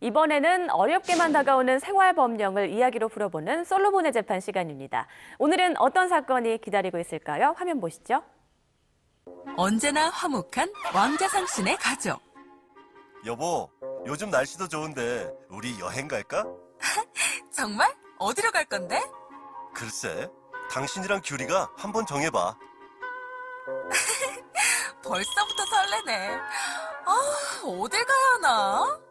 이번에는 어렵게만 다가오는 생활법령을 이야기로 풀어보는 솔로몬의 재판 시간입니다. 오늘은 어떤 사건이 기다리고 있을까요? 화면 보시죠. 언제나 화목한 왕자상신의 가족. 여보, 요즘 날씨도 좋은데 우리 여행 갈까? 정말? 어디로 갈 건데? 글쎄, 당신이랑 규리가 한번 정해봐. 벌써부터 설레네. 아, 어딜 가야 하나?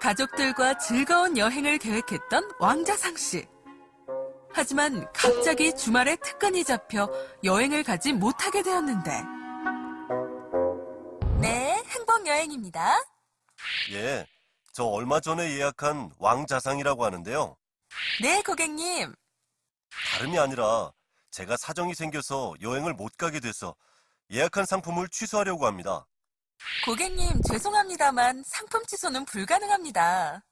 가족들과 즐거운 여행을 계획했던 왕자상 씨. 하지만 갑자기 주말에 특근이 잡혀 여행을 가지 못하게 되었는데. 네, 행복 여행입니다. 예, 저 얼마 전에 예약한 왕자상이라고 하는데요. 네, 고객님. 다름이 아니라 제가 사정이 생겨서 여행을 못 가게 돼서 예약한 상품을 취소하려고 합니다. 고객님, 죄송합니다만 상품 취소는 불가능합니다.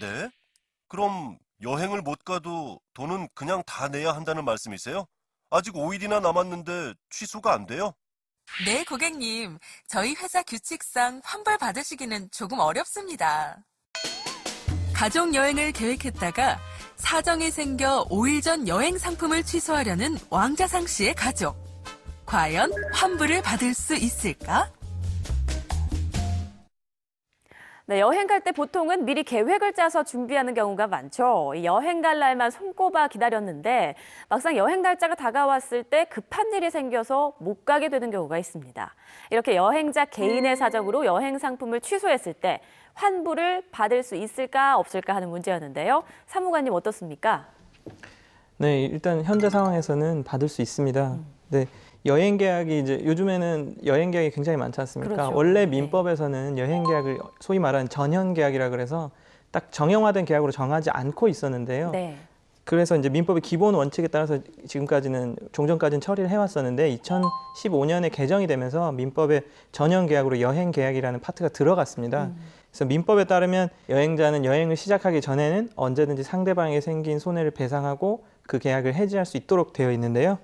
네? 그럼 여행을 못 가도 돈은 그냥 다 내야 한다는 말씀이세요? 아직 5일이나 남았는데 취소가 안 돼요? 네, 고객님. 저희 회사 규칙상 환불 받으시기는 조금 어렵습니다. 가족 여행을 계획했다가 사정이 생겨 5일 전 여행 상품을 취소하려는 왕자상 씨의 가족. 과연 환불을 받을 수 있을까? 네, 여행 갈 때 보통은 미리 계획을 짜서 준비하는 경우가 많죠. 여행 갈 날만 손꼽아 기다렸는데 막상 여행 날짜가 다가왔을 때 급한 일이 생겨서 못 가게 되는 경우가 있습니다. 이렇게 여행자 개인의 음. 사정으로 여행 상품을 취소했을 때 환불을 받을 수 있을까 없을까 하는 문제였는데요. 사무관님 어떻습니까? 네, 일단 현재 상황에서는 받을 수 있습니다. 음. 네. 여행 계약이 이제 요즘에는 여행 계약이 굉장히 많지 않습니까? 그렇죠. 원래 네. 민법에서는 네. 여행 계약을 소위 말하는 전형 계약이라 그래서 딱 정형화된 계약으로 정하지 않고 있었는데요. 네. 그래서 이제 민법의 기본 원칙에 따라서 지금까지는 종전까지는 처리를 해왔었는데 2015년에 개정이 되면서 민법의 전형 계약으로 여행 계약이라는 파트가 들어갔습니다. 음. 그래서 민법에 따르면 여행자는 여행을 시작하기 전에는 언제든지 상대방에게 생긴 손해를 배상하고 그 계약을 해지할 수 있도록 되어 있는데요.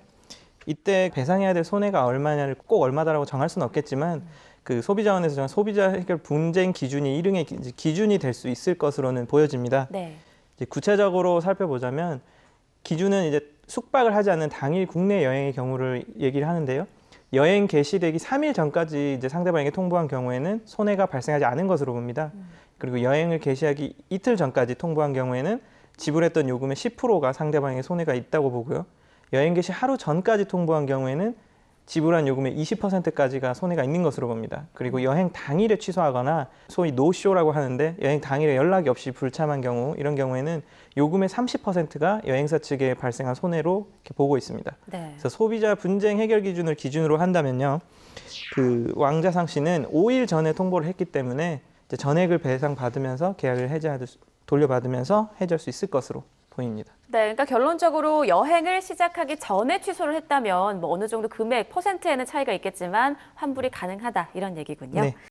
이때 배상해야 될 손해가 얼마냐를 꼭 얼마다라고 정할 수는 없겠지만 그 소비자원에서 정한 소비자 해결 분쟁 기준이 일응의 기준이 될 수 있을 것으로는 보여집니다. 네. 이제 구체적으로 살펴보자면 기준은 이제 숙박을 하지 않는 당일 국내 여행의 경우를 얘기를 하는데요. 여행 개시되기 3일 전까지 이제 상대방에게 통보한 경우에는 손해가 발생하지 않은 것으로 봅니다. 음. 그리고 여행을 개시하기 이틀 전까지 통보한 경우에는 지불했던 요금의 10%가 상대방에게 손해가 있다고 보고요. 여행 개시 하루 전까지 통보한 경우에는 지불한 요금의 20%까지가 손해가 있는 것으로 봅니다. 그리고 여행 당일에 취소하거나 소위 노쇼라고 하는데 여행 당일에 연락이 없이 불참한 경우 이런 경우에는 요금의 30%가 여행사 측에 발생한 손해로 이렇게 보고 있습니다. 네. 그래서 소비자 분쟁 해결 기준을 기준으로 한다면요. 그 왕자상 씨는 5일 전에 통보를 했기 때문에 이제 전액을 배상받으면서 계약을 해제하 듯 돌려받으면서 해제할 수 있을 것으로 보입니다. 네, 그러니까 결론적으로 여행을 시작하기 전에 취소를 했다면 뭐 어느 정도 금액 퍼센트에는 차이가 있겠지만 환불이 가능하다 이런 얘기군요. 네.